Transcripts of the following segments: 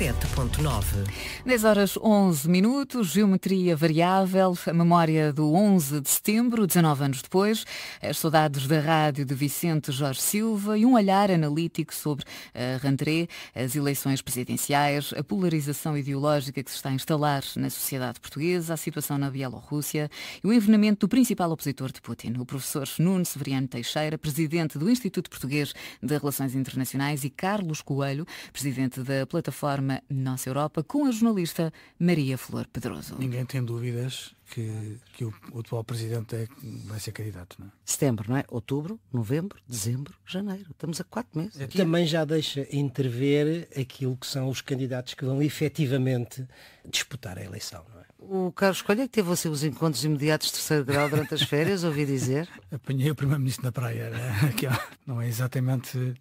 107.9. 10 horas 11 minutos, geometria variável, a memória do 11 de setembro, 19 anos depois, as eh, saudades da rádio de Vicente Jorge Silva e um olhar analítico sobre a eh, Randré, as eleições presidenciais, a polarização ideológica que se está a instalar na sociedade portuguesa, a situação na Bielorrússia e o envenenamento do principal opositor de Putin, o professor Nuno Severiano Teixeira, presidente do Instituto Português de Relações Internacionais e Carlos Coelho, presidente da plataforma programa Nossa Europa com a jornalista Maria Flor Pedroso. Ninguém tem dúvidas que, que o, o atual presidente é, vai ser candidato, não é? Setembro, não é? Outubro, novembro, dezembro, janeiro. Estamos a quatro meses. Também já deixa intervir aquilo que são os candidatos que vão efetivamente disputar a eleição, não é? O Carlos Coelho é que teve seus encontros imediatos de terceiro grau durante as férias, ouvi dizer. Apanhei o primeiro-ministro na praia, né? que é- não é exatamente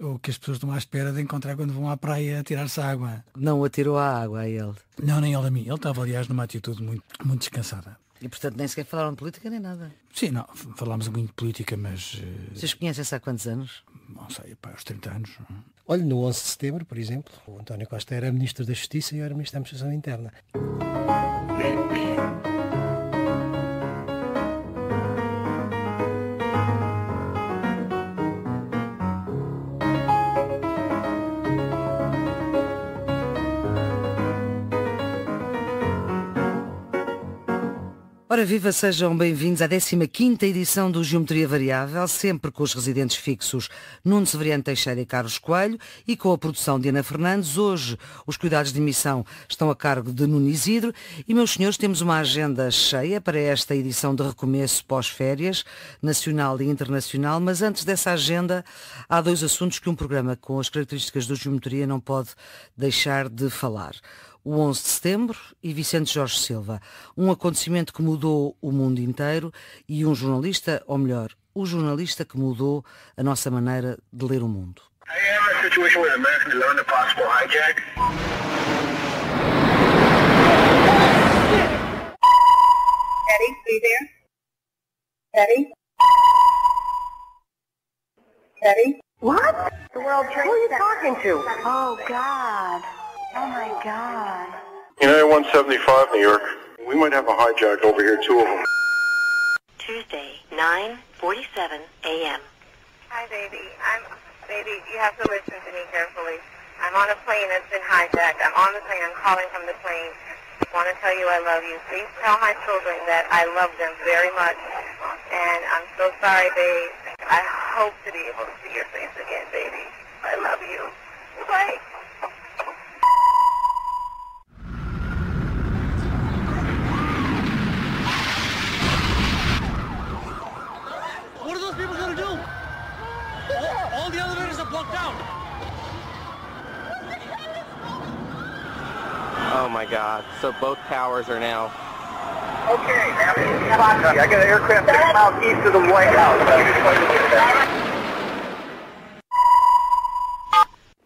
o que as pessoas estão à espera de encontrar quando vão à praia tirar-se água. Não o atirou à água a ele. Não, nem ele a mim. Ele estava, aliás, numa atitude muito, muito descansada. E portanto nem sequer falaram de política nem nada. Sim, não, falámos muito de política, mas. Eh, Vocês conhecem-se há quantos anos? Não sei, pá, uns 30 anos. Olha, no 11 de setembro, por exemplo, o António Costa era Ministro da Justiça e eu era Ministro da Administração Interna. Ora viva, sejam bem-vindos à 15ª edição do Geometria Variável, sempre com os residentes fixos Nuno Severiano Teixeira e Carlos Coelho e com a produção de Ana Fernandes. Hoje os cuidados de emissão estão a cargo de Nuno Isidro e, meus senhores, temos uma agenda cheia para esta edição de recomeço pós-férias, nacional e internacional, mas antes dessa agenda há dois assuntos que um programa com as características do Geometria não pode deixar de falar o 11 de setembro e Vicente Jorge Silva. Um acontecimento que mudou o mundo inteiro e um jornalista, ou melhor, o jornalista que mudou a nossa maneira de ler o mundo. É What? The World Trade Who are you talking to? Oh, God. Oh my God. United 175 New York. We might have a hijack over here, two of them. Tuesday, 9:47 a.m. Hi, baby. I'm baby. You have to listen to me carefully. I'm on a plane that's been hijacked. I'm on the plane. I'm calling from the plane. I want to tell you I love you. Please tell my children that I love them very much, and I'm so sorry, babe. I hope to be able to see your face again, baby. I love you. Bye. Oh my God. So both towers are now. Okay, I got an aircraft six miles east of the White House.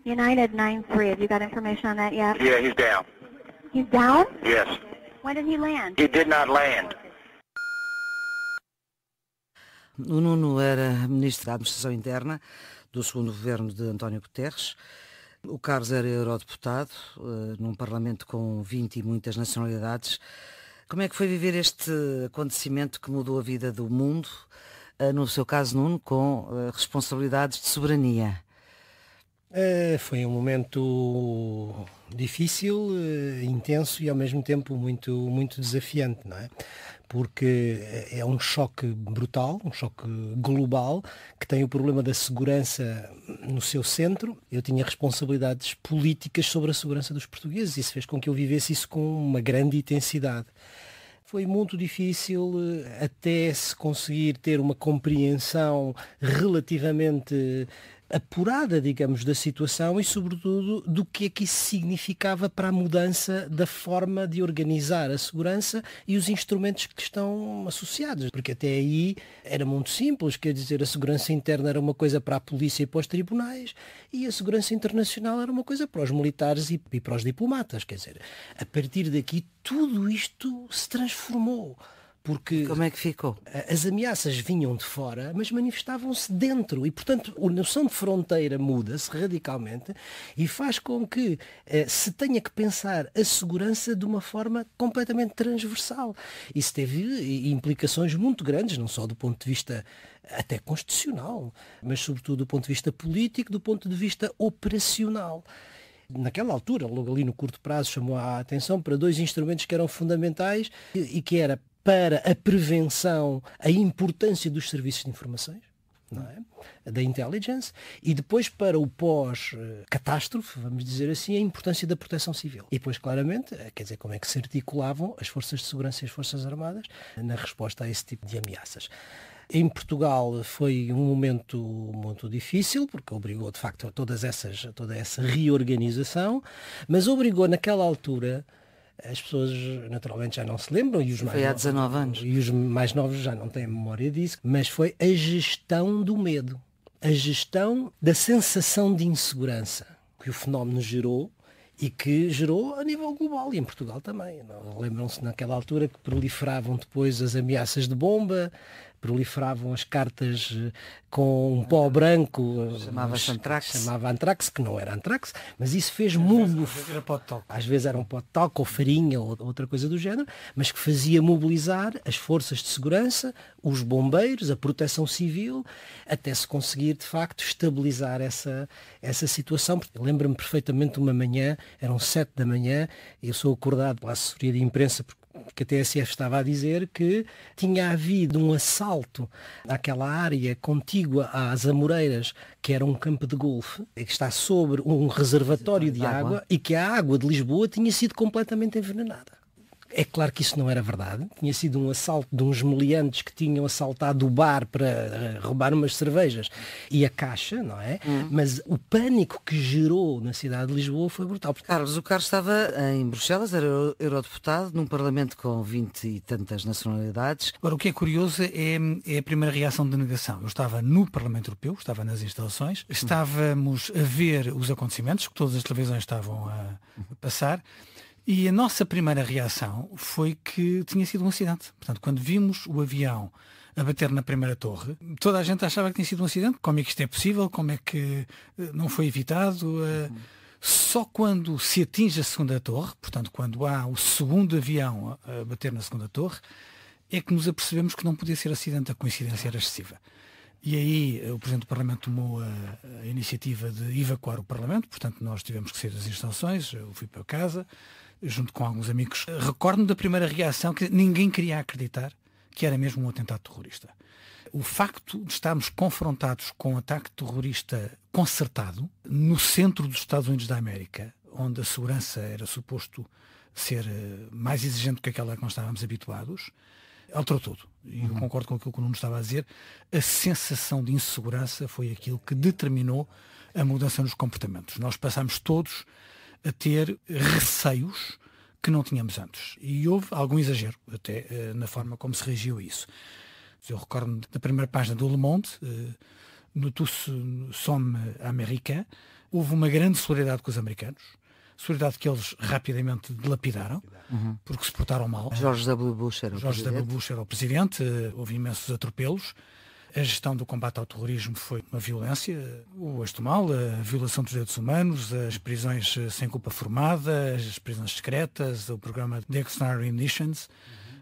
United 93, have you got information on that yet? Yeah, he's down. He's down? Yes. When did he land? He did not land. O Nuno era ministro da Administração Interna do segundo governo de António Guterres. O Carlos era eurodeputado, eh, num parlamento com 20 e muitas nacionalidades. Como é que foi viver este acontecimento que mudou a vida do mundo, eh, no seu caso, Nuno, com eh, responsabilidades de soberania? Foi um momento difícil, intenso e ao mesmo tempo muito, muito desafiante, não é? porque é um choque brutal, um choque global, que tem o problema da segurança no seu centro. Eu tinha responsabilidades políticas sobre a segurança dos portugueses. Isso fez com que eu vivesse isso com uma grande intensidade. Foi muito difícil eh, até se conseguir ter uma compreensão relativamente apurada, digamos, da situação e, sobretudo, do que é que isso significava para a mudança da forma de organizar a segurança e os instrumentos que estão associados. Porque até aí era muito simples, quer dizer, a segurança interna era uma coisa para a polícia e para os tribunais e a segurança internacional era uma coisa para os militares e, e para os diplomatas. Quer dizer, a partir daqui tudo isto se transformou porque como é que ficou? As ameaças vinham de fora, mas manifestavam-se dentro e, portanto, a noção de fronteira muda-se radicalmente e faz com que eh, se tenha que pensar a segurança de uma forma completamente transversal. Isso teve eh, implicações muito grandes, não só do ponto de vista eh, até constitucional, mas sobretudo do ponto de vista político, do ponto de vista operacional naquela altura, logo ali no curto prazo, chamou a atenção para dois instrumentos que eram fundamentais e que era para a prevenção, a importância dos serviços de informações, é? da intelligence, e depois para o pós-catástrofe, vamos dizer assim, a importância da proteção civil. E depois, claramente, eh, quer dizer, como é que se articulavam as forças de segurança e as forças armadas na resposta a esse tipo de ameaças. Em Portugal foi um momento muito difícil, porque obrigou de facto a todas essas, toda essa reorganização, mas obrigou naquela altura as pessoas naturalmente já não se lembram e os, mais novos, anos. e os mais novos já não têm memória disso, mas foi a gestão do medo, a gestão da sensação de insegurança que o fenómeno gerou e que gerou a nível global e em Portugal também. Lembram-se naquela altura que proliferavam depois as ameaças de bomba, proliferavam as cartas eh, com um pó ah, branco. Eh, chamava-se Antrax. Chamava Antrax, que não era Antrax, mas isso fez mundo. Às vezes era um pó de talco ou farinha ou outra coisa do género, mas que fazia mobilizar as forças de segurança, os bombeiros, a proteção civil, até se conseguir de facto estabilizar essa, essa situação. Lembro-me perfeitamente uma manhã, eram sete da manhã, eu sou acordado pela assessoria de imprensa, porque que a TSF estava a dizer que tinha havido um assalto àquela área contígua às Amoreiras, que era um campo de golfe, que está sobre um reservatório de água, e que a água de Lisboa tinha sido completamente envenenada. É claro que isso não era verdade. Tinha sido um assalto de uns meliantes que tinham assaltado o bar para eh, roubar umas cervejas e a caixa, não é? Hum. Mas o pânico que gerou na cidade de Lisboa foi brutal. Carlos, o Carlos estava em Bruxelas, era eurodeputado, num parlamento com vinte e tantas nacionalidades. Agora, o que é curioso é, é a primeira reação de negação. Eu estava no Parlamento Europeu, estava nas instalações, uhum. estávamos a ver os acontecimentos que todas as televisões estavam a passar e a nossa primeira reação foi que tinha sido um acidente. Portanto, quando vimos o avião a bater na primeira torre. Toda a gente achava que tinha sido um acidente. Como é que isto é possível? Como é que eh, não foi evitado? Uhum. Só quando se atinge a segunda torre, portanto, quando há o segundo avião a bater na segunda torre, é que nos apercebemos que não podia ser acidente, a coincidência era excessiva. E aí eh, o Presidente do Parlamento tomou a, a iniciativa de evacuar o Parlamento, portanto nós tivemos que sair das instalações, eu fui para casa, junto com alguns amigos. Recordo-me da primeira reação que ninguém queria acreditar que era mesmo um atentado terrorista. O facto de estarmos confrontados com um ataque terrorista concertado no centro dos Estados Unidos da América, onde a segurança era suposto ser eh, mais exigente do que aquela a que nós estávamos habituados, alterou tudo. E eu uhum. concordo com aquilo que o Nuno estava a dizer. A sensação de insegurança foi aquilo que determinou a mudança nos comportamentos. Nós passámos todos a ter receios que não tínhamos antes. E houve algum exagero, até eh, na forma como se reagiu a isso. Eu recordo da primeira página do Le Monde, eh, no Tous Somme Américain, houve uma grande solidariedade com os americanos, solidariedade que eles rapidamente delapidaram, uhum. porque se portaram mal. Jorge W. Bush era o presidente. W. Bush era o presidente, eh, houve imensos atropelos, a gestão do combate ao terrorismo foi uma violência, o mal, a violação dos direitos humanos, as prisões eh, sem culpa formada, as prisões secretas, o programa de Extraordinary Munitions.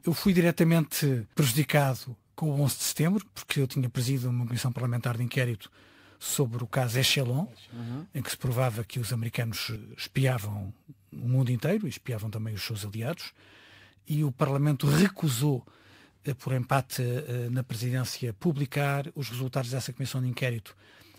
Eu fui diretamente prejudicado com o 11 de setembro, porque eu tinha presidido uma comissão parlamentar de inquérito sobre o caso Echelon, uhum. em que se provava que os americanos espiavam o mundo inteiro e espiavam também os seus aliados, e o Parlamento recusou eh, por empate eh, na presidência, publicar os resultados dessa comissão de inquérito,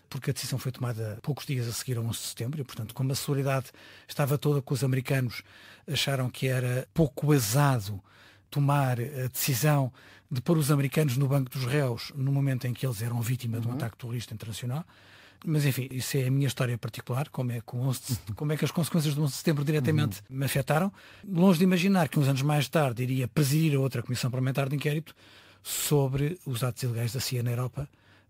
porque a decisão foi tomada poucos dias a seguir ao 11 de setembro, e, portanto, como a solidariedade estava toda com os americanos, acharam que era pouco azado tomar a decisão de pôr os americanos no banco dos réus no momento em que eles eram vítima uhum. de um uhum. ataque terrorista internacional. Mas enfim, isso é a minha história particular, como é, com 11 de, como é que as consequências do 11 de setembro diretamente uhum. me afetaram. Longe de imaginar que uns anos mais tarde iria presidir a outra Comissão Parlamentar de Inquérito sobre os atos ilegais da CIA na Europa,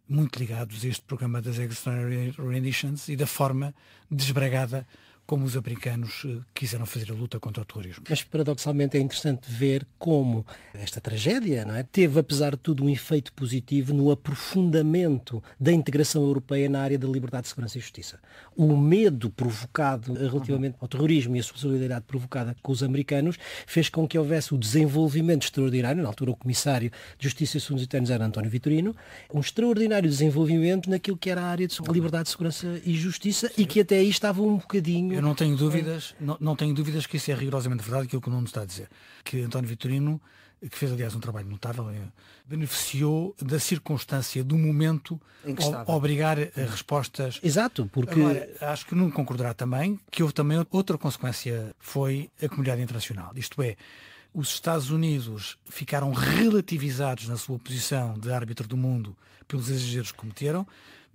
muito ligados a este programa das Extraordinary Renditions e da forma desbragada como os americanos eh, quiseram fazer a luta contra o terrorismo. Mas paradoxalmente é interessante ver como esta tragédia não é, teve, apesar de tudo, um efeito positivo no aprofundamento da integração europeia na área da liberdade, segurança e justiça. O medo provocado eh, relativamente ao terrorismo e a solidariedade provocada com os americanos fez com que houvesse o desenvolvimento extraordinário, na altura o comissário de Justiça e Assuntos Internos era António Vitorino, um extraordinário desenvolvimento naquilo que era a área de liberdade, segurança e justiça e que até aí estava um bocadinho eu não tenho dúvidas, não, não, tenho dúvidas que isso é rigorosamente verdade, aquilo que o Nuno está a dizer. Que António Vitorino, que fez aliás um trabalho notável, eh, beneficiou da circunstância, do momento, ao obrigar a eh, respostas. Exato, porque. Agora, acho que não concordará também que houve também outra consequência, foi a comunidade internacional. Isto é, os Estados Unidos ficaram relativizados na sua posição de árbitro do mundo pelos exageros que cometeram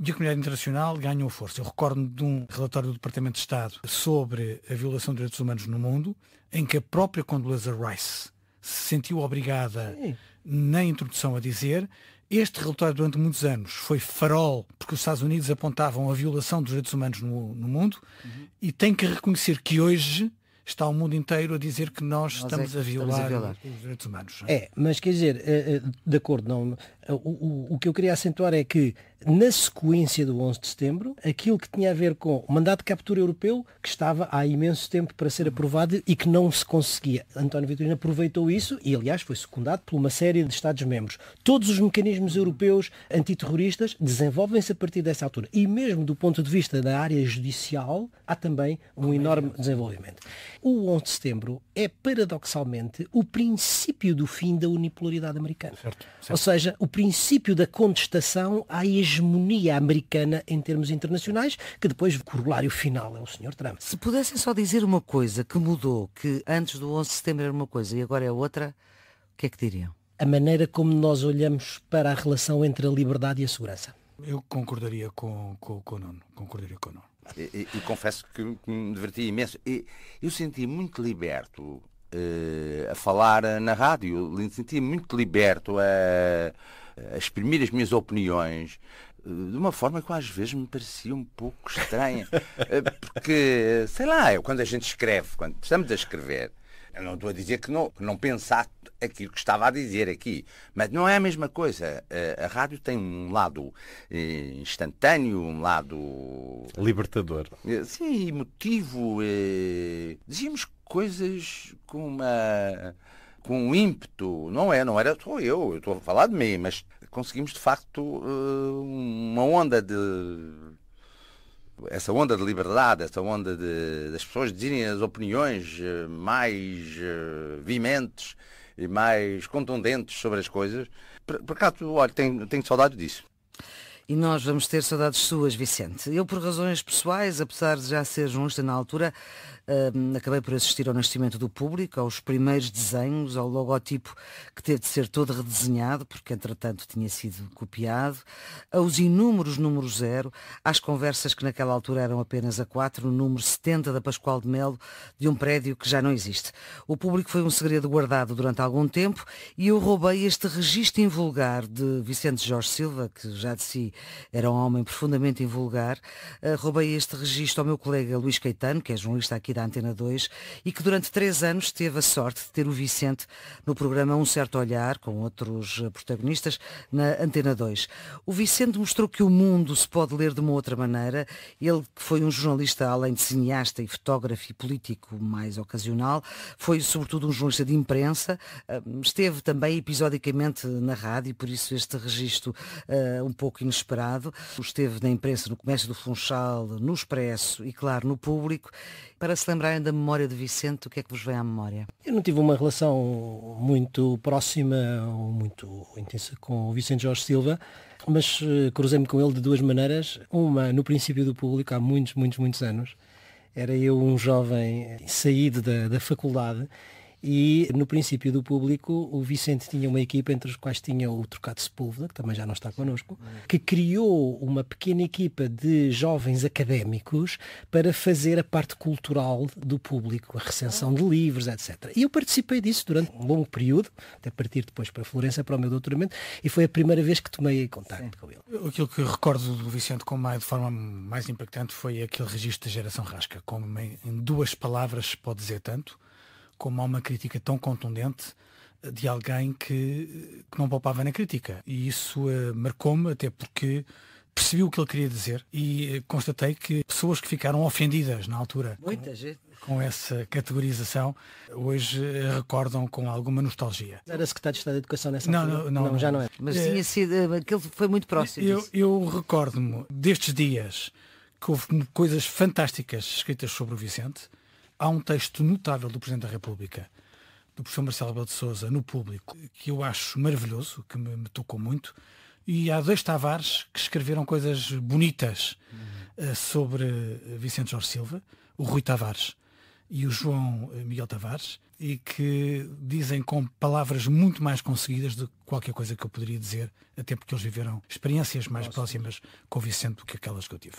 e a comunidade Internacional ganhou força. Eu recordo de um relatório do Departamento de Estado sobre a violação dos direitos humanos no mundo, em que a própria Condoleezza Rice se sentiu obrigada Sim. na introdução a dizer este relatório durante muitos anos foi farol porque os Estados Unidos apontavam a violação dos direitos humanos no, no mundo uhum. e tem que reconhecer que hoje está o mundo inteiro a dizer que nós, nós é estamos, é que a estamos, a violar os direitos humanos. É? é, mas quer dizer, eh, eh, de acordo, não, o, o, o, que eu queria acentuar é que, na sequência do 11 de setembro, aquilo que tinha a ver com o mandato de captura europeu, que estava há imenso tempo para ser aprovado e que não se conseguia. António Vitorino aproveitou isso e, aliás, foi secundado por uma série de Estados-membros. Todos os mecanismos europeus antiterroristas desenvolvem-se a partir dessa altura. E mesmo do ponto de vista da área judicial, há também um enorme desenvolvimento. O 11 de setembro é, paradoxalmente, o princípio do fim da unipolaridade americana. Certo, certo. Ou seja, o princípio da contestação à hegemonia americana em termos internacionais, que depois o corolário final é o Sr. Trump. Se pudessem só dizer uma coisa que mudou, que antes do 11 de setembro era uma coisa e agora é outra, o que é que diriam? A maneira como nós olhamos para a relação entre a liberdade e a segurança. Eu concordaria com, com, com o Nuno. Concordaria com o Nuno. E, e, confesso que, que, me diverti imenso. E, eu senti muito liberto uh, a falar na rádio, senti muito liberto a. Uh a exprimir as minhas opiniões eh, de uma forma que às vezes me parecia um pouco estranha. Eh, porque, sei lá, eu, quando a gente escreve, quando estamos a escrever, eu não estou a dizer que não, não pensasse aquilo que estava a dizer aqui, mas não é a mesma coisa. A, eh, a rádio tem um lado instantâneo, um lado. Libertador. sim, emotivo. dizíamos coisas com uma com ímpeto, não é, não era só eu, eu estou a falar de mim, mas conseguimos de facto eh, uma onda de essa onda de liberdade, essa onda de, das pessoas dizerem as opiniões eh, mais eh, vimentes e mais contundentes sobre as coisas. Por, por acaso, olha, tenho, tenho saudade disso. E nós vamos ter saudades suas, Vicente. Eu, por razões pessoais, apesar de já ser jornalista na altura, uh, acabei por assistir ao nascimento do público, aos primeiros desenhos, ao logotipo que teve de ser todo redesenhado, porque entretanto tinha sido copiado, aos inúmeros números zero, às conversas que naquela altura eram apenas a quatro, no número 70 da Pascoal de Melo, de um prédio que já não existe. O público foi um segredo guardado durante algum tempo e eu roubei este registro invulgar de Vicente Jorge Silva, que já de si era um homem profundamente invulgar. Uh, roubei este registro ao meu colega Luís Caetano, que é jornalista aqui da Antena 2, e que durante três anos teve a sorte de ter o Vicente no programa Um Certo Olhar, com outros eh, protagonistas, na Antena 2. O Vicente mostrou que o mundo se pode ler de uma outra maneira. Ele, que foi um jornalista, além de cineasta e fotógrafo e político mais ocasional, foi sobretudo um jornalista de imprensa, uh, esteve também episodicamente na rádio, por isso este registro uh, um pouco inesperado esperado. Esteve na imprensa, no Comércio do Funchal, no Expresso e, claro, no Público. Para se lembrarem da memória de Vicente, o que é que vos vem à memória? Eu não tive uma relação muito próxima ou muito intensa com o Vicente Jorge Silva, mas eh, cruzei-me com ele de duas maneiras. Uma, no princípio do Público, há muitos, muitos, muitos anos. Era eu um jovem eh, saído da, da faculdade e no princípio do público, o Vicente tinha uma equipa entre os quais tinha o Trocado Sepúlveda, que também já não está connosco, que criou uma pequena equipa de jovens académicos para fazer a parte cultural do público, a recensão de livros, etc. E eu participei disso durante um longo período, até partir depois para Florença para o meu doutoramento, e foi a primeira vez que tomei contato com ele. Aquilo que recordo do Vicente com mais, de forma mais impactante foi aquele registro da geração Rasca, como em, em duas palavras se pode dizer tanto, como há uma crítica tão contundente eh, de alguém que, eh, que não poupava na crítica. E isso uh, marcou-me, até porque percebi o que ele queria dizer e uh, constatei que pessoas que ficaram ofendidas na altura com, com, essa categorização hoje uh, recordam com alguma nostalgia. Era secretário de Estado de Educação nessa não, altura? Não, não, não, já não é Mas tinha sido, aquele foi muito próximo. Eu, eu recordo-me destes dias que houve coisas fantásticas escritas sobre o Vicente, há um texto notável do Presidente da República, do professor Marcelo Rebelo de Souza no público, que eu acho maravilhoso, que me, me tocou muito, e há dois Tavares que escreveram coisas bonitas uhum. uh, sobre Vicente Jorge Silva, o Rui Tavares e o João eh, Miguel Tavares, e que dizem com palavras muito mais conseguidas do que qualquer coisa que eu poderia dizer, até porque eles viveram experiências mais Nossa. próximas com Vicente do que aquelas que eu tive.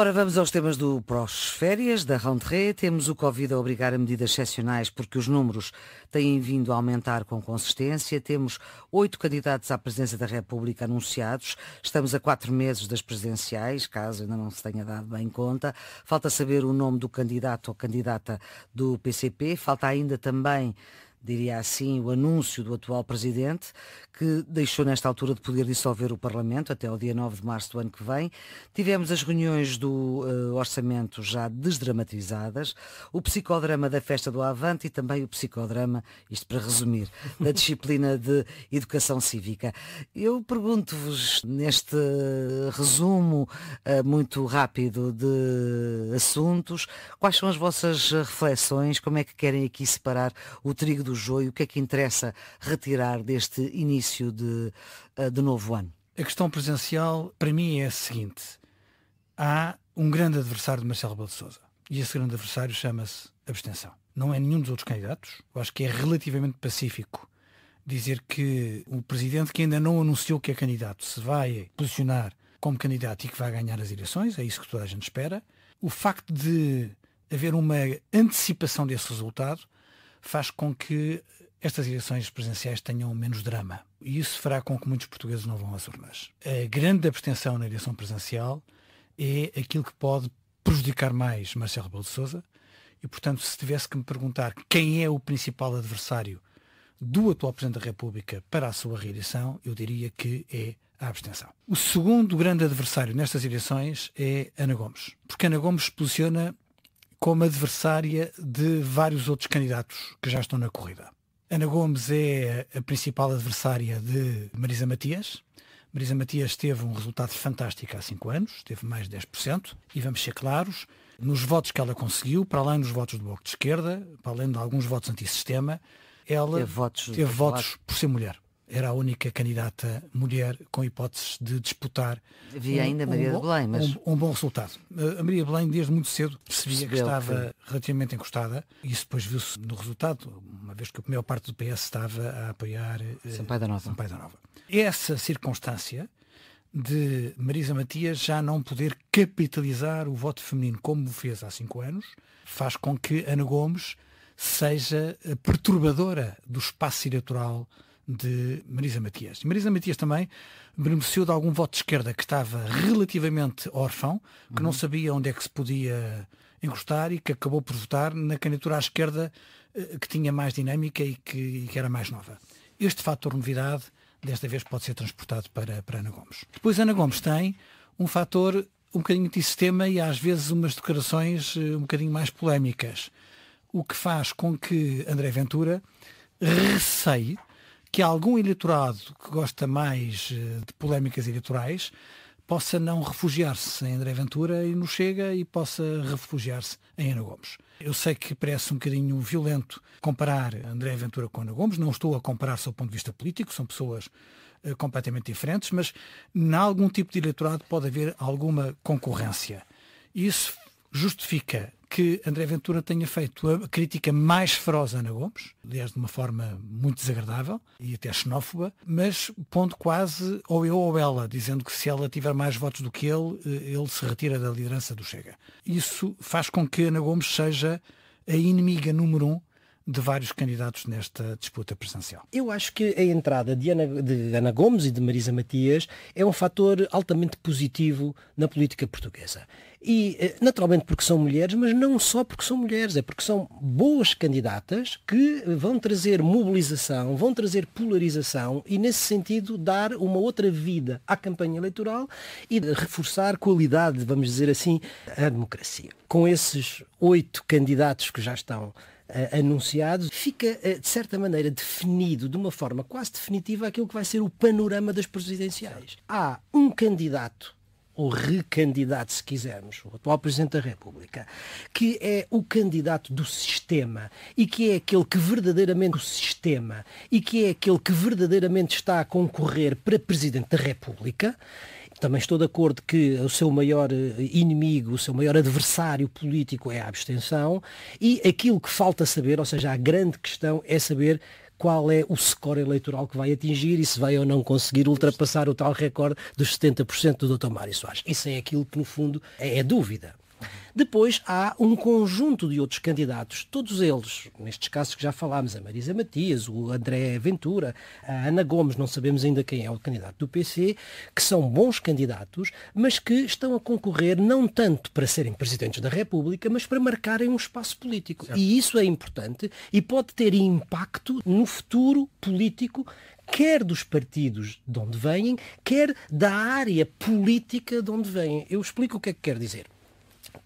Ora, vamos aos temas do pós-férias, da Rondré. Temos o Covid a obrigar a medidas excepcionais porque os números têm vindo a aumentar com consistência. Temos oito candidatos à presidência da República anunciados. Estamos a quatro meses das presidenciais, caso ainda não se tenha dado bem conta. Falta saber o nome do candidato ou candidata do PCP. Falta ainda também diria assim, o anúncio do atual Presidente, que deixou nesta altura de poder dissolver o Parlamento até ao dia 9 de março do ano que vem. Tivemos as reuniões do uh, Orçamento já desdramatizadas, o psicodrama da Festa do Avante e também o psicodrama, isto para resumir, da disciplina de Educação Cívica. Eu pergunto-vos, neste resumo uh, muito rápido de assuntos, quais são as vossas reflexões, como é que querem aqui separar o trigo do joio, o que é que interessa retirar deste início de, eh, de novo ano? A questão presencial, para mim, é a seguinte. Há um grande adversário de Marcelo Rebelo de Sousa. E esse grande adversário chama-se abstenção. Não é nenhum dos outros candidatos. Eu acho que é relativamente pacífico dizer que o presidente que ainda não anunciou que é candidato se vai posicionar como candidato e que vai ganhar as eleições, é isso que toda a gente espera. O facto de haver uma antecipação desse resultado faz com que estas eleições presidenciais tenham menos drama. E isso fará com que muitos portugueses não vão às urnas. A grande abstenção na eleição presidencial é aquilo que pode prejudicar mais Marcelo Rebelo de Sousa. E, portanto, se tivesse que me perguntar quem é o principal adversário do atual Presidente da República para a sua reeleição, eu diria que é a abstenção. O segundo grande adversário nestas eleições é Ana Gomes, porque Ana Gomes posiciona como adversária de vários outros candidatos que já estão na corrida. Ana Gomes é a principal adversária de Marisa Matias. Marisa Matias teve um resultado fantástico há cinco anos, teve mais de 10%, e vamos ser claros, nos votos que ela conseguiu, para além dos votos do Bloco de Esquerda, para além de alguns votos antissistema, ela teve votos, teve votos por ser mulher era a única candidata mulher com hipóteses de disputar. Havia um, ainda Maria um bom, Belém, mas. Um, um, bom resultado. A Maria Belém, desde muito cedo, percebia que estava que... relativamente encostada. e Isso depois viu-se no resultado, uma vez que a maior parte do PS estava a apoiar eh, Sampaio da Nova. Sampaio da Nova. Essa circunstância de Marisa Matias já não poder capitalizar o voto feminino como fez há cinco anos, faz com que Ana Gomes seja perturbadora do espaço eleitoral de Marisa Matias. Marisa Matias também beneficiou de algum voto de esquerda que estava relativamente órfão, que uhum. não sabia onde é que se podia encostar e que acabou por votar na candidatura à esquerda eh, que tinha mais dinâmica e que, e que era mais nova. Este fator novidade, desta vez, pode ser transportado para, para Ana Gomes. Depois, Ana Gomes tem um fator um bocadinho de sistema e às vezes umas declarações eh, um bocadinho mais polémicas, o que faz com que André Ventura receie que algum eleitorado que gosta mais eh, de polémicas eleitorais possa não refugiar-se em André Ventura e não Chega e possa refugiar-se em Ana Gomes. Eu sei que parece um bocadinho violento comparar André Ventura com Ana Gomes, não estou a comparar do ponto de vista político, são pessoas eh, completamente diferentes, mas em algum tipo de eleitorado pode haver alguma concorrência. Isso justifica que André Ventura tenha feito a crítica mais feroz a Ana Gomes, aliás de uma forma muito desagradável e até xenófoba, mas pondo quase ou eu ou ela, dizendo que se ela tiver mais votos do que ele, eh, ele se retira da liderança do Chega. Isso faz com que Ana Gomes seja a inimiga número um de vários candidatos nesta disputa presencial. Eu acho que a entrada de Ana, de Ana, Gomes e de Marisa Matias é um fator altamente positivo na política portuguesa. E eh, naturalmente porque são mulheres, mas não só porque são mulheres, é porque são boas candidatas que vão trazer mobilização, vão trazer polarização e nesse sentido dar uma outra vida à campanha eleitoral e reforçar qualidade, vamos dizer assim, à democracia. Com esses oito candidatos que já estão Uh, fica uh, de certa maneira definido, de uma forma quase definitiva, aquilo que vai ser o panorama das presidenciais. Há um candidato ou recandidato, se quisermos, o atual Presidente da República, que é o candidato do sistema e que é aquele que verdadeiramente o sistema e que é aquele que verdadeiramente está a concorrer para Presidente da República, também estou de acordo que o seu maior eh, inimigo, o seu maior adversário político é a abstenção e aquilo que falta saber, ou seja, a grande questão é saber qual é o score eleitoral que vai atingir e se vai ou não conseguir ultrapassar o tal recorde dos 70% do Dr. Mário Soares. Isso é aquilo que, no fundo, é, é dúvida. Depois há um conjunto de outros candidatos, todos eles, nestes casos que já falámos, a Marisa Matias, o André Ventura, a Ana Gomes, não sabemos ainda quem é o candidato do PC, que são bons candidatos, mas que estão a concorrer não tanto para serem presidentes da República, mas para marcarem um espaço político. Certo. E isso é importante e pode ter impacto no futuro político quer dos partidos de onde vêm, quer da área política de onde vêm. Eu explico o que é que quero dizer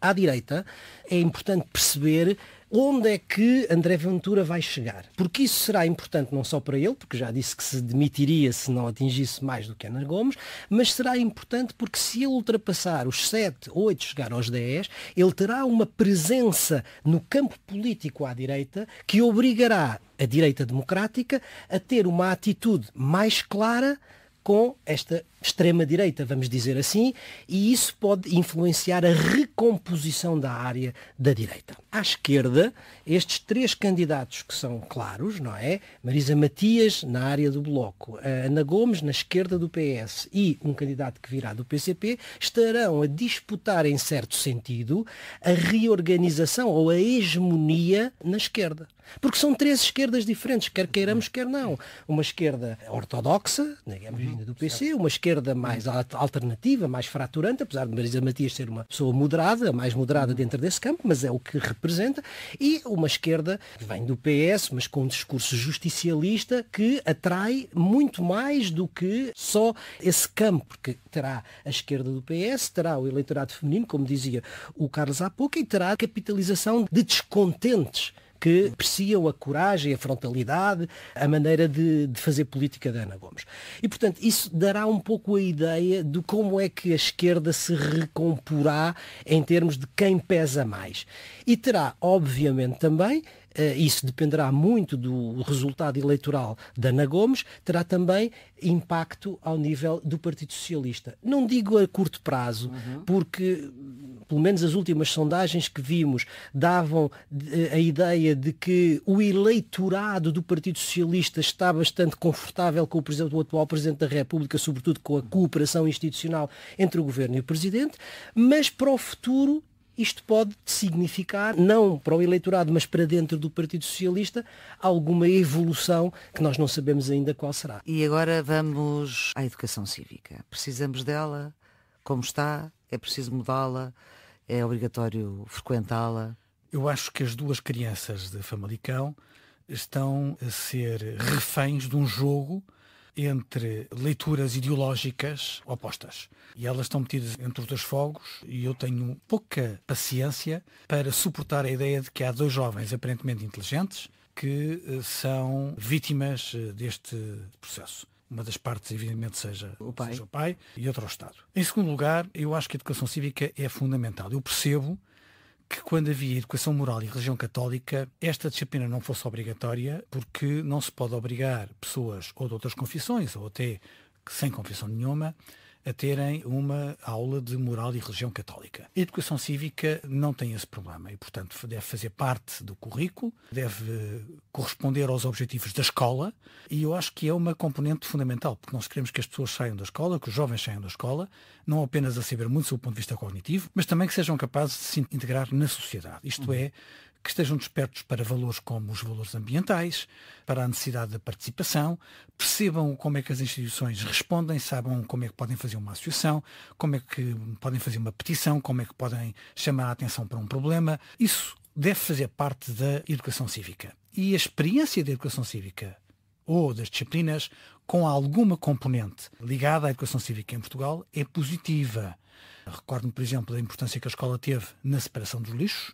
à direita, é importante perceber onde é que André Ventura vai chegar. Porque isso será importante não só para ele, porque já disse que se demitiria se não atingisse mais do que Ana Gomes, mas será importante porque se ele ultrapassar os 7, 8, chegar aos 10, ele terá uma presença no campo político à direita que obrigará a direita democrática a ter uma atitude mais clara com esta extrema-direita, vamos dizer assim, e isso pode influenciar a recomposição da área da direita. À esquerda, estes três candidatos que são claros, não é? Marisa Matias na área do Bloco, Ana Gomes na esquerda do PS e um candidato que virá do PCP, estarão a disputar, em certo sentido, a reorganização ou a hegemonia na esquerda. Porque são três esquerdas diferentes, quer queiramos, quer não. Uma esquerda ortodoxa, digamos, uhum. do PC, uma esquerda esquerda mais alternativa, mais fraturante, apesar de Marisa Matias ser uma pessoa moderada, mais moderada dentro desse campo, mas é o que representa, e uma esquerda que vem do PS, mas com um discurso justicialista que atrai muito mais do que só esse campo, porque terá a esquerda do PS, terá o eleitorado feminino, como dizia o Carlos há pouco, e terá a capitalização de descontentes que apreciam a coragem, a frontalidade, a maneira de, de fazer política da Ana Gomes. E, portanto, isso dará um pouco a ideia de como é que a esquerda se recomporá em termos de quem pesa mais. E terá, obviamente, também eh, isso dependerá muito do resultado eleitoral da Ana Gomes, terá também impacto ao nível do Partido Socialista. Não digo a curto prazo, uhum. porque hum, pelo menos as últimas sondagens que vimos davam eh, a ideia de que o eleitorado do Partido Socialista está bastante confortável com o, o atual Presidente da República, sobretudo com a cooperação institucional entre o Governo e o Presidente, mas para o futuro isto pode significar, não para o eleitorado, mas para dentro do Partido Socialista, alguma evolução que nós não sabemos ainda qual será. E agora vamos à educação cívica. Precisamos dela? Como está? É preciso mudá-la? É obrigatório frequentá-la? Eu acho que as duas crianças de Famalicão estão a ser reféns de um jogo entre leituras ideológicas opostas. E elas estão metidas entre os dois fogos e eu tenho pouca paciência para suportar a ideia de que há dois jovens aparentemente inteligentes que eh, são vítimas eh, deste processo. Uma das partes, evidentemente, seja o pai, seja o pai e outra o Estado. Em segundo lugar, eu acho que a educação cívica é fundamental. Eu percebo que quando havia educação moral e religião católica, esta disciplina não fosse obrigatória, porque não se pode obrigar pessoas ou de outras confissões, ou até sem confissão nenhuma, a terem uma aula de moral e religião católica. A educação cívica não tem esse problema e, portanto, deve fazer parte do currículo, deve corresponder aos objetivos da escola e eu acho que é uma componente fundamental, porque nós queremos que as pessoas saiam da escola, que os jovens saiam da escola, não apenas a saber muito do ponto de vista cognitivo, mas também que sejam capazes de se integrar na sociedade. Isto uhum. é, que estejam despertos para valores como os valores ambientais, para a necessidade da participação, percebam como é que as instituições respondem, saibam como é que podem fazer uma associação, como é que podem fazer uma petição, como é que podem chamar a atenção para um problema. Isso deve fazer parte da educação cívica. E a experiência da educação cívica ou das disciplinas com alguma componente ligada à educação cívica em Portugal é positiva. Recordo-me, por exemplo, da importância que a escola teve na separação dos lixos,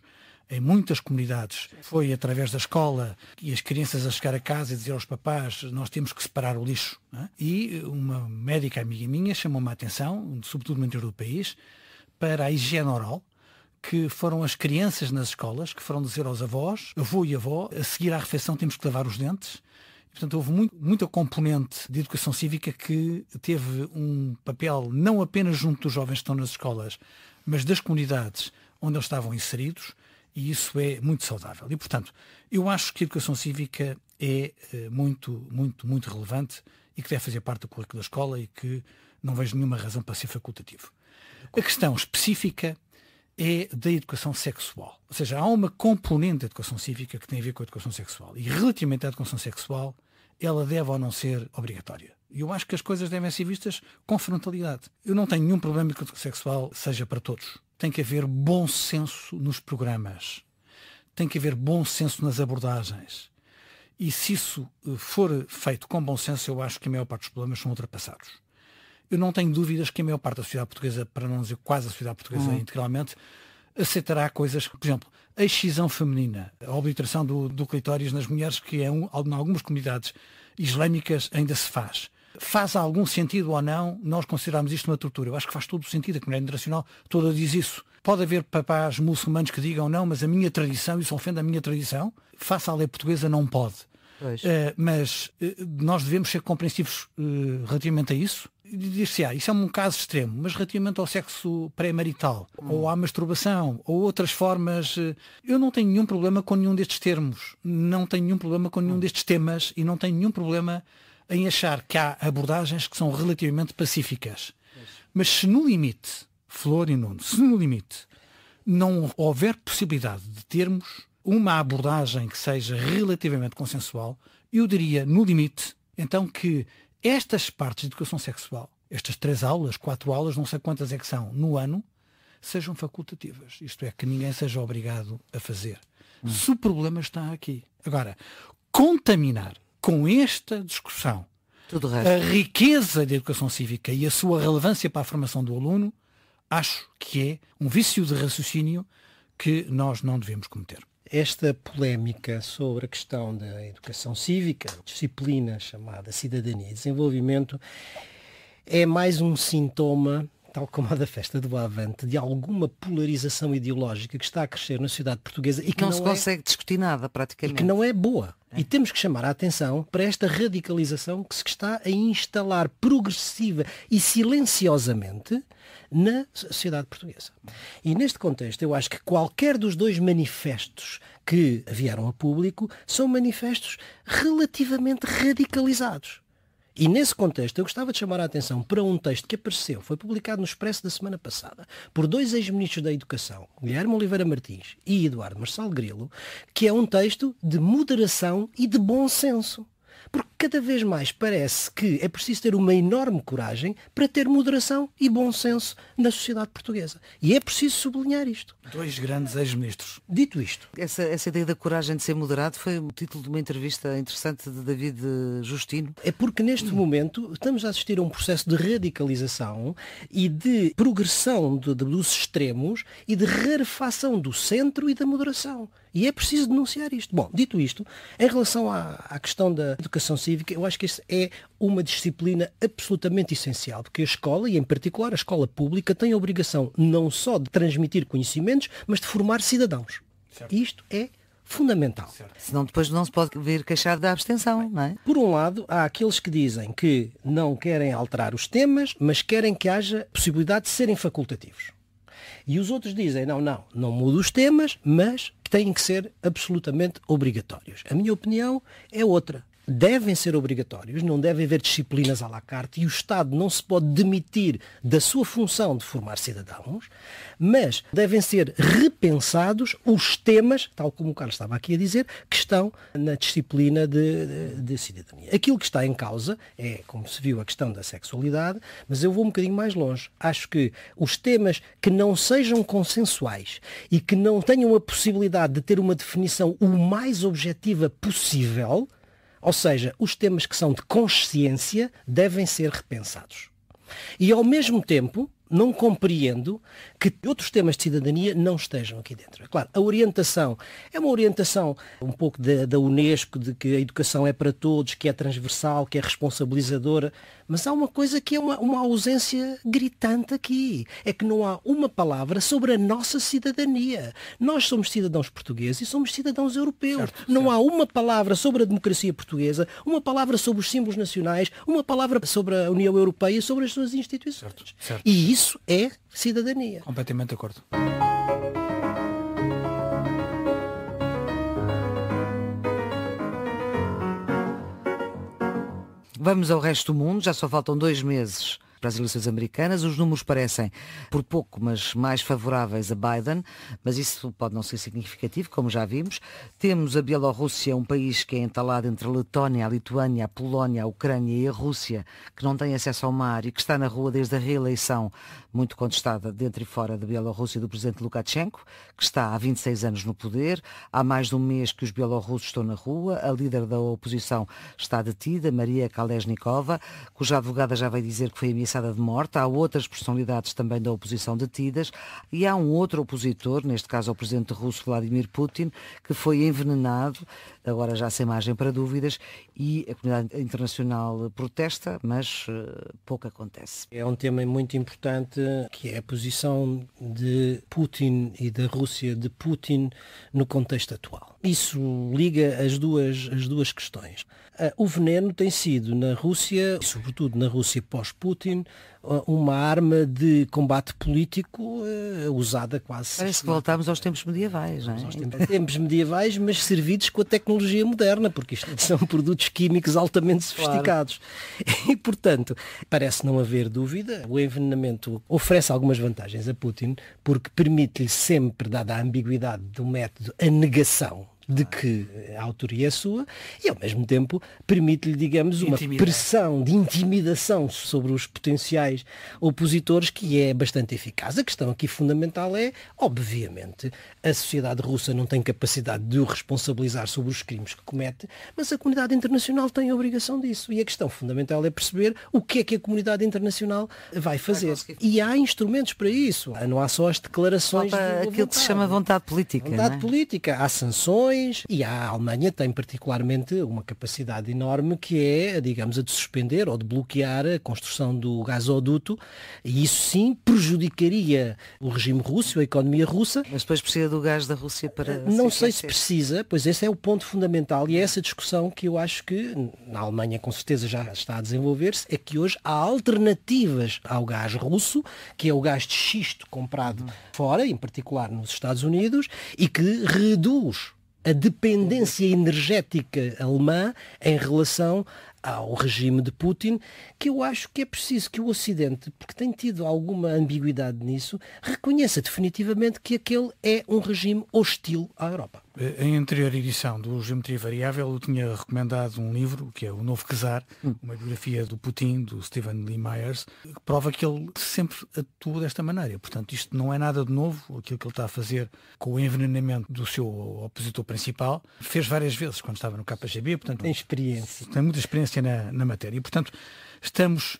em muitas comunidades foi através da escola e as crianças a chegar a casa e dizer aos papás nós temos que separar o lixo. É? E uma médica amiga minha chamou-me a atenção, sobretudo no interior do país, para a higiene oral, que foram as crianças nas escolas que foram dizer aos avós, avô e avó, a seguir à refeição temos que lavar os dentes. Portanto, houve muito, muita componente de educação cívica que teve um papel não apenas junto dos jovens que estão nas escolas, mas das comunidades onde eles estavam inseridos, e isso é muito saudável. E, portanto, eu acho que a educação cívica é eh, muito, muito, muito relevante e que deve fazer parte do currículo da escola e que não vejo nenhuma razão para ser facultativo. A questão específica é da educação sexual. Ou seja, há uma componente da educação cívica que tem a ver com a educação sexual. E relativamente à educação sexual, ela deve ou não ser obrigatória. E eu acho que as coisas devem ser vistas com frontalidade. Eu não tenho nenhum problema que a educação sexual seja para todos tem que haver bom senso nos programas, tem que haver bom senso nas abordagens. E se isso eh, for feito com bom senso, eu acho que a maior parte dos problemas são ultrapassados. Eu não tenho dúvidas que a maior parte da sociedade portuguesa, para não dizer quase a sociedade portuguesa hum. integralmente, aceitará coisas, por exemplo, a excisão feminina, a obliteração do, do clitóris nas mulheres, que é um, em algumas comunidades islâmicas ainda se faz. Faz algum sentido ou não nós considerarmos isto uma tortura? Eu acho que faz todo o sentido, a comunidade internacional toda diz isso. Pode haver papás muçulmanos que digam não, mas a minha tradição, isso ofende a minha tradição. Faça a lei portuguesa não pode. Uh, mas uh, nós devemos ser compreensivos uh, relativamente a isso. Diz-se, ah, isso é um caso extremo, mas relativamente ao sexo pré-marital, hum. ou à masturbação, ou outras formas, eu não tenho nenhum problema com nenhum destes termos, não tenho nenhum problema com nenhum hum. destes temas e não tenho nenhum problema em achar que há abordagens que são relativamente pacíficas. Mas se no limite, Flor e Nuno, se no limite não houver possibilidade de termos uma abordagem que seja relativamente consensual, eu diria, no limite, então que estas partes de educação sexual, estas três aulas, quatro aulas, não sei quantas é que são no ano, sejam facultativas. Isto é, que ninguém seja obrigado a fazer. Hum. Se o problema está aqui. Agora, contaminar com esta discussão, a riqueza da educação cívica e a sua relevância para a formação do aluno, acho que é um vício de raciocínio que nós não devemos cometer. Esta polémica sobre a questão da educação cívica, disciplina chamada cidadania e desenvolvimento, é mais um sintoma tal como a da festa do Avante, de alguma polarização ideológica que está a crescer na sociedade portuguesa e que não, não se é consegue discutir nada praticamente. E que não é boa. É. E temos que chamar a atenção para esta radicalização que se está a instalar progressiva e silenciosamente na sociedade portuguesa. E neste contexto, eu acho que qualquer dos dois manifestos que vieram a público são manifestos relativamente radicalizados. E nesse contexto, eu gostava de chamar a atenção para um texto que apareceu, foi publicado no Expresso da semana passada, por dois ex-ministros da Educação, Guilherme Oliveira Martins e Eduardo Marçal Grilo, que é um texto de moderação e de bom senso. Porque cada vez mais parece que é preciso ter uma enorme coragem para ter moderação e bom senso na sociedade portuguesa. E é preciso sublinhar isto. Dois grandes ex-ministros. Dito isto. Essa, essa ideia da coragem de ser moderado foi o título de uma entrevista interessante de David Justino. É porque neste hum. momento estamos a assistir a um processo de radicalização e de progressão de, de, dos extremos e de rarefação do centro e da moderação. E é preciso denunciar isto. Bom, dito isto, em relação à, à, questão da educação cívica, eu acho que isso é uma disciplina absolutamente essencial, porque a escola, e em particular a escola pública, tem a obrigação não só de transmitir conhecimentos, mas de formar cidadãos. Certo. isto é fundamental. Certo. Senão depois não se pode vir queixar da abstenção, Bem, não é? Por um lado, há aqueles que dizem que não querem alterar os temas, mas querem que haja possibilidade de serem facultativos. E os outros dizem, não, não, não mudo os temas, mas que têm que ser absolutamente obrigatórios. A minha opinião é outra devem ser obrigatórios, não deve haver disciplinas à la carte e o Estado não se pode demitir da sua função de formar cidadãos, mas devem ser repensados os temas, tal como o Carlos estava aqui a dizer, que estão na disciplina de, de, de cidadania. Aquilo que está em causa é, como se viu, a questão da sexualidade, mas eu vou um bocadinho mais longe. Acho que os temas que não sejam consensuais e que não tenham a possibilidade de ter uma definição o mais objetiva possível, ou seja, os temas que são de consciência devem ser repensados. E ao mesmo tempo, não compreendo que outros temas de cidadania não estejam aqui dentro. É claro, a orientação é uma orientação um pouco da, da, Unesco, de que a educação é para todos, que é transversal, que é responsabilizadora. Mas há uma coisa que é uma, uma ausência gritante aqui. É que não há uma palavra sobre a nossa cidadania. Nós somos cidadãos portugueses e somos cidadãos europeus. Certo, não certo. há uma palavra sobre a democracia portuguesa, uma palavra sobre os símbolos nacionais, uma palavra sobre a União Europeia e sobre as suas instituições. Certo, e isso é cidadania. Completamente de acordo. Vamos ao resto do mundo, já só faltam dois meses para as eleições americanas. Os números parecem, por pouco, mas mais favoráveis a Biden, mas isso pode não ser significativo, como já vimos. Temos a Bielorrússia, um país que é entalado entre a Letónia, a Lituânia, a Polónia, a Ucrânia e a Rússia, que não tem acesso ao mar e que está na rua desde a reeleição, muito contestada dentro e fora da Bielorrússia, do presidente Lukashenko, que está há 26 anos no poder. Há mais de um mês que os bielorrussos estão na rua. A líder da oposição está detida, Maria Kalesnikova, cuja advogada já vai dizer que foi ameaçada ameaçada de morte, há outras personalidades também da oposição detidas e há um outro opositor, neste caso o presidente russo Vladimir Putin, que foi envenenado, agora já sem margem para dúvidas, e a comunidade internacional protesta, mas eh, pouco acontece. É um tema muito importante que é a posição de Putin e da Rússia de Putin no contexto atual. Isso liga as duas, as duas questões. Ah, o veneno tem sido na Rússia, sobretudo na Rússia pós-Putin, Uh, uma arma de combate político uh, usada quase. Parece que voltámos aos tempos medievais, não é? Aos tempos, tempos medievais, mas servidos com a tecnologia moderna, porque isto são produtos químicos altamente sofisticados. Claro. E, portanto, parece não haver dúvida, o envenenamento oferece algumas vantagens a Putin, porque permite-lhe sempre, dada a ambiguidade do método, a negação de que a autoria é sua e, ao mesmo tempo, permite-lhe, digamos, uma Intimidade. pressão de intimidação sobre os potenciais opositores que é bastante eficaz. A questão aqui fundamental é, obviamente, a sociedade russa não tem capacidade de o responsabilizar sobre os crimes que comete, mas a comunidade internacional tem a obrigação disso. E a questão fundamental é perceber o que é que a comunidade internacional vai fazer. Vai e há instrumentos para isso. Não há só as declarações. de aquilo que se chama vontade política. Vontade é? política. Há sanções e a Alemanha tem particularmente uma capacidade enorme que é, digamos, a de suspender ou de bloquear a construção do gasoduto e isso sim prejudicaria o regime russo, a economia russa. Mas depois precisa do gás da Rússia para... Não se sei se precisa, pois esse é o ponto fundamental e é essa discussão que eu acho que na Alemanha com certeza já está a desenvolver-se, é que hoje há alternativas ao gás russo, que é o gás de xisto comprado uhum. fora, em particular nos Estados Unidos, e que reduz a dependência energética alemã em relação ao regime de Putin, que eu acho que é preciso que o Ocidente, porque tem tido alguma ambiguidade nisso, reconheça definitivamente que aquele é um regime hostil à Europa. Eh, em anterior edição do Geometria Variável, eu tinha recomendado um livro, que é O Novo Cesar, hum. uma biografia do Putin, do Stephen Lee Myers, que prova que ele sempre atua desta maneira. Portanto, isto não é nada de novo, aquilo que ele está a fazer com o envenenamento do seu opositor principal. Fez várias vezes quando estava no KGB, portanto... Tem experiência. Tem muita experiência na, na matéria. E, portanto, estamos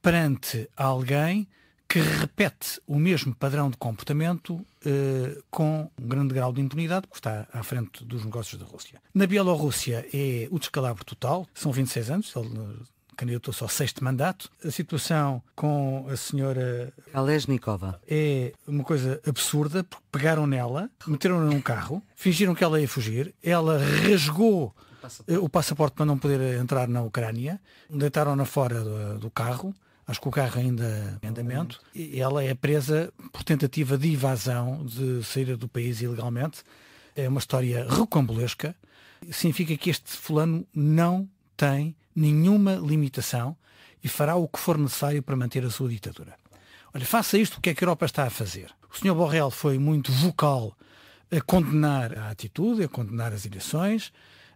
perante alguém que repete o mesmo padrão de comportamento eh, com um grande grau de impunidade, porque está à frente dos negócios da Rússia. Na Bielorrússia é o descalabro total, são 26 anos, ele eh, candidatou só sexto mandato. A situação com a senhora Kalesnikova é uma coisa absurda, porque pegaram nela, meteram-na num carro, fingiram que ela ia fugir, ela rasgou passaporte. o passaporte para não poder entrar na Ucrânia. Deitaram-na fora do, do carro acho que o carro ainda em andamento, e ela é presa por tentativa de evasão, de saída do país ilegalmente. É uma história rocambolesca. Significa que este fulano não tem nenhuma limitação e fará o que for necessário para manter a sua ditadura. Olha, faça isto o que é que a Europa está a fazer. O Sr. Borrell foi muito vocal a condenar a atitude, a condenar as eleições,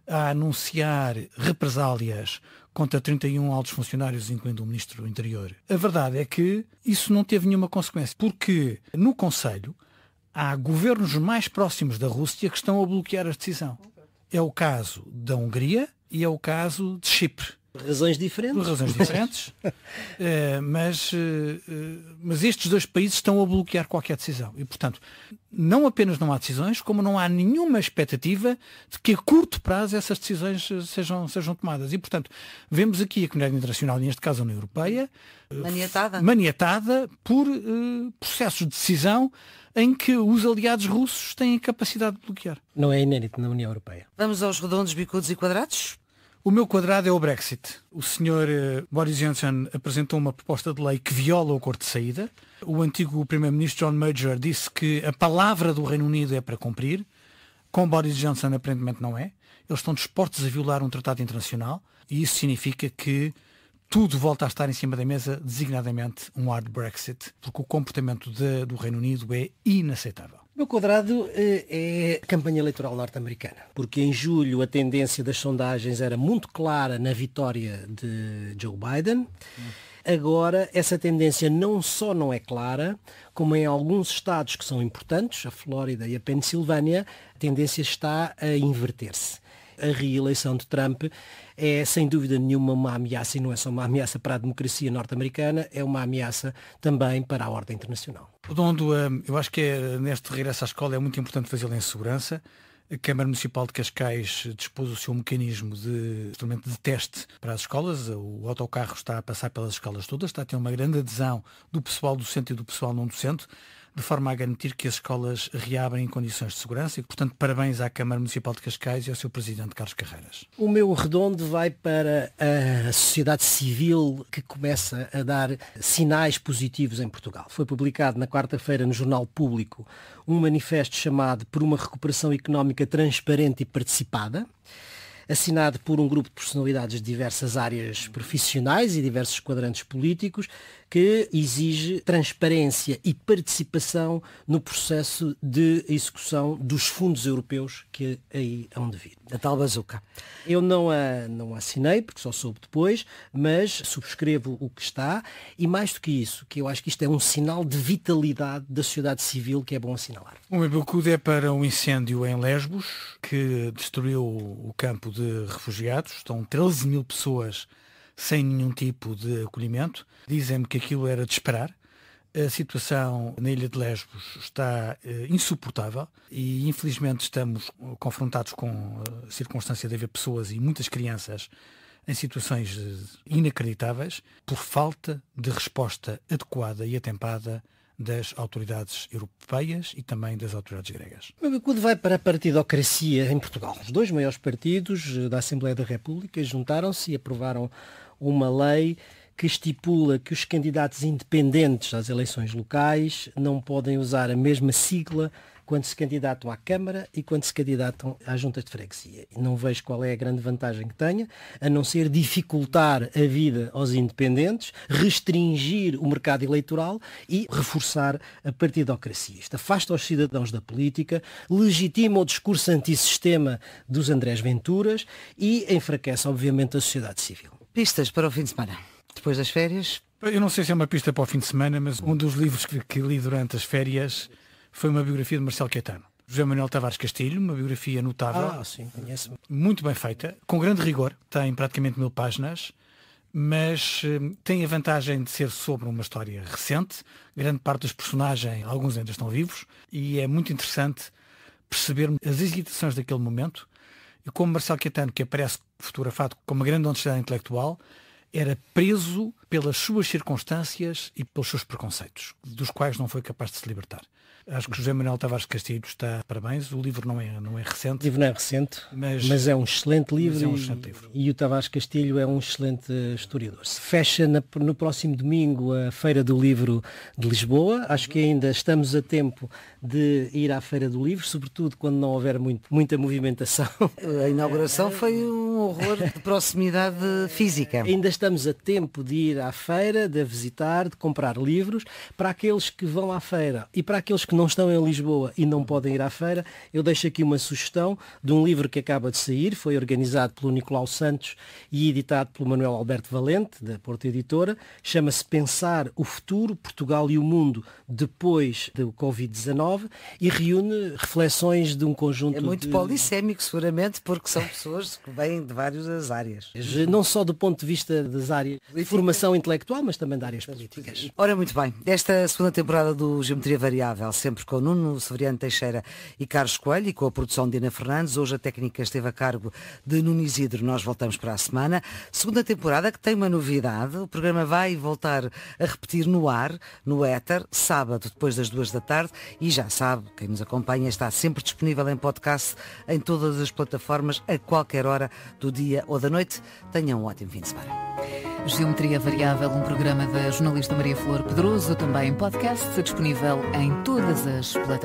a anunciar represálias contra 31 altos funcionários, incluindo o Ministro do Interior. A verdade é que isso não teve nenhuma consequência, porque no Conselho há governos mais próximos da Rússia que estão a bloquear a decisão. É o caso da Hungria e é o caso de Chipre razões diferentes. Por razões diferentes. Eh, mas, eh, eh, mas estes dois países estão a bloquear qualquer decisão. E, portanto, não apenas não há decisões, como não há nenhuma expectativa de que a curto prazo essas decisões sejam, sejam tomadas. E, portanto, vemos aqui a comunidade internacional, neste caso a União Europeia, maniatada, maniatada por uh, processos de decisão em que os aliados russos têm a capacidade de bloquear. Não é inédito na União Europeia. Vamos aos redondos, bicudos e quadrados? O meu quadrado é o Brexit. O senhor eh, Boris Johnson apresentou uma proposta de lei que viola o acordo de saída. O antigo primeiro-ministro John Major disse que a palavra do Reino Unido é para cumprir. Com Boris Johnson aparentemente não é. Eles estão dispostos a violar um tratado internacional e isso significa que tudo volta a estar em cima da mesa, designadamente um hard Brexit, porque o comportamento de, do Reino Unido é inaceitável. Meu quadrado eh, é a campanha eleitoral norte-americana, porque em julho a tendência das sondagens era muito clara na vitória de Joe Biden. Agora, essa tendência não só não é clara, como em alguns estados que são importantes, a Flórida e a Pensilvânia, a tendência está a inverter-se a reeleição de Trump é, sem dúvida nenhuma, uma ameaça, e não é só uma ameaça para a democracia norte-americana, é uma ameaça também para a ordem internacional. Dondo, eh, eu acho que é, neste regresso à escola é muito importante fazê-lo em segurança. A Câmara Municipal de Cascais dispôs o seu mecanismo de instrumento de teste para as escolas. O autocarro está a passar pelas escolas todas, está a ter uma grande adesão do pessoal docente e do pessoal não docente de forma a garantir que as escolas reabrem em condições de segurança e, portanto, parabéns à Câmara Municipal de Cascais e ao seu Presidente Carlos Carreiras. O meu redondo vai para a sociedade civil que começa a dar sinais positivos em Portugal. Foi publicado na quarta-feira no Jornal Público um manifesto chamado Por uma Recuperação Económica Transparente e Participada assinado por um grupo de personalidades de diversas áreas profissionais e diversos quadrantes políticos, que exige transparência e participação no processo de execução dos fundos europeus que aí hão de vir. A tal bazuca. Eu não a, não assinei, porque só soube depois, mas subscrevo o que está e mais do que isso, que eu acho que isto é um sinal de vitalidade da sociedade civil que é bom assinalar. meu ebacudo é para um incêndio em Lesbos que destruiu o campo de refugiados. Estão 13 mil pessoas sem nenhum tipo de acolhimento. Dizem-me que aquilo era de esperar. A situação na Ilha de Lesbos está eh, insuportável e, infelizmente, estamos confrontados com a circunstância de haver pessoas e muitas crianças em situações eh, inacreditáveis por falta de resposta adequada e atempada das autoridades europeias e também das autoridades gregas. Quando vai para a partidocracia em Portugal, os dois maiores partidos eh, da Assembleia da República juntaram-se e aprovaram uma lei que estipula que os candidatos independentes às eleições locais não podem usar a mesma sigla quando se candidatam à Câmara e quando se candidatam às juntas de freguesia. Não vejo qual é a grande vantagem que tenha, a não ser dificultar a vida aos independentes, restringir o mercado eleitoral e reforçar a partidocracia. Isto afasta os cidadãos da política, legitima o discurso antissistema dos Andrés Venturas e enfraquece, obviamente, a sociedade civil. Pistas para o fim de semana. Depois das férias. Eu não sei se é uma pista para o fim de semana, mas um dos livros que, que li durante as férias foi uma biografia de Marcelo Caetano. José Manuel Tavares Castilho, uma biografia notável. Ah, sim, conheço. Muito bem feita, com grande rigor, tem praticamente mil páginas, mas hum, tem a vantagem de ser sobre uma história recente. Grande parte dos personagens, alguns ainda estão vivos, e é muito interessante perceber as hesitações daquele momento e como Marcelo Caetano, que aparece fotografado com uma grande honestidade intelectual, era preso pelas suas circunstâncias e pelos seus preconceitos, dos quais não foi capaz de se libertar. Acho que José Manuel Tavares Castilho está parabéns. O livro não é, não é recente. O livro não é recente, mas, mas é um excelente livro. É um excelente e, livro. e, o Tavares Castilho é um excelente historiador. Se fecha na, no próximo domingo a Feira do Livro de Lisboa. Acho que ainda estamos a tempo de ir à Feira do Livro, sobretudo quando não houver muito, muita movimentação. A inauguração foi um horror de proximidade física. Ainda estamos a tempo de ir à feira, de visitar, de comprar livros, para aqueles que vão à feira e para aqueles que que não estão em Lisboa e não podem ir à feira, eu deixo aqui uma sugestão de um livro que acaba de sair, foi organizado pelo Nicolau Santos e editado pelo Manuel Alberto Valente, da Porta Editora, chama-se Pensar o Futuro, Portugal e o Mundo depois do Covid-19 e reúne reflexões de um conjunto... É muito de... polissémico, seguramente, porque são pessoas que vêm de várias áreas. Não só do ponto de vista das áreas de formação intelectual, mas também de áreas políticas. Ora, muito bem. Esta segunda temporada do Geometria Variável sempre com Nuno Severiano Teixeira e Carlos Coelho e com a produção de Ana Fernandes. Hoje a técnica esteve a cargo de Nuno Isidro. Nós voltamos para a semana. Segunda temporada que tem uma novidade. O programa vai voltar a repetir no ar, no éter, sábado, depois das duas da tarde. E já sabe, quem nos acompanha está sempre disponível em podcast em todas as plataformas, a qualquer hora do dia ou da noite. Tenham um ótimo fim de semana. Geometria Variável, um programa da jornalista Maria Flor Pedroso, também em podcast, disponível em todas as plataformas.